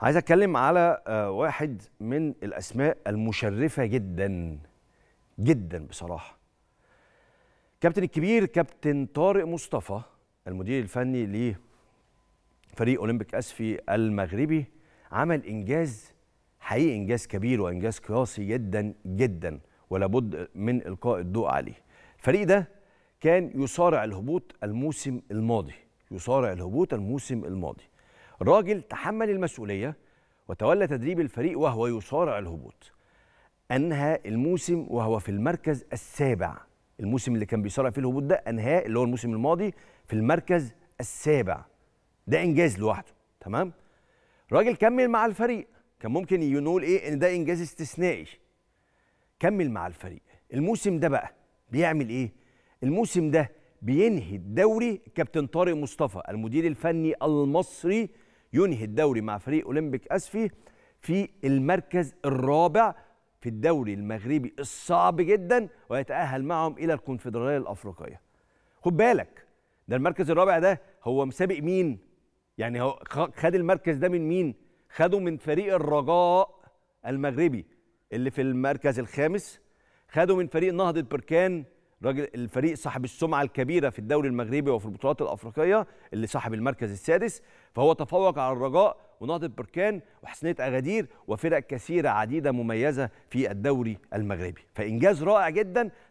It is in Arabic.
عايز اتكلم على آه، واحد من الاسماء المشرفه جدا جدا بصراحه كابتن الكبير كابتن طارق مصطفى المدير الفني لفريق اولمبيك اسفي المغربي عمل انجاز حقيقي انجاز كبير وانجاز قياسي جدا جدا ولابد من القاء الضوء عليه الفريق ده كان يصارع الهبوط الموسم الماضي يصارع الهبوط الموسم الماضي راجل تحمل المسؤولية وتولى تدريب الفريق وهو يصارع الهبوط أنهى الموسم وهو في المركز السابع الموسم اللي كان بيصارع فيه الهبوط ده أنهاه اللي هو الموسم الماضي في المركز السابع ده إنجاز لوحده تمام راجل كمل مع الفريق كان ممكن ينول إيه إن ده إنجاز استثنائي كمل مع الفريق الموسم ده بقى بيعمل إيه الموسم ده بينهي الدوري كابتن طارق مصطفى المدير الفني المصري ينهي الدوري مع فريق أولمبيك أسفي في المركز الرابع في الدوري المغربي الصعب جدا ويتأهل معهم إلى الكونفدرالية الأفريقية خد بالك ده المركز الرابع ده هو مسابق مين يعني هو خد المركز ده من مين خده من فريق الرجاء المغربي اللي في المركز الخامس خده من فريق نهضة بركان راجل الفريق صاحب السمعه الكبيره في الدوري المغربي وفي البطولات الافريقيه اللي صاحب المركز السادس فهو تفوق على الرجاء ونهضه بركان وحسنيه اغادير وفرق كثيره عديده مميزه في الدوري المغربي فانجاز رائع جدا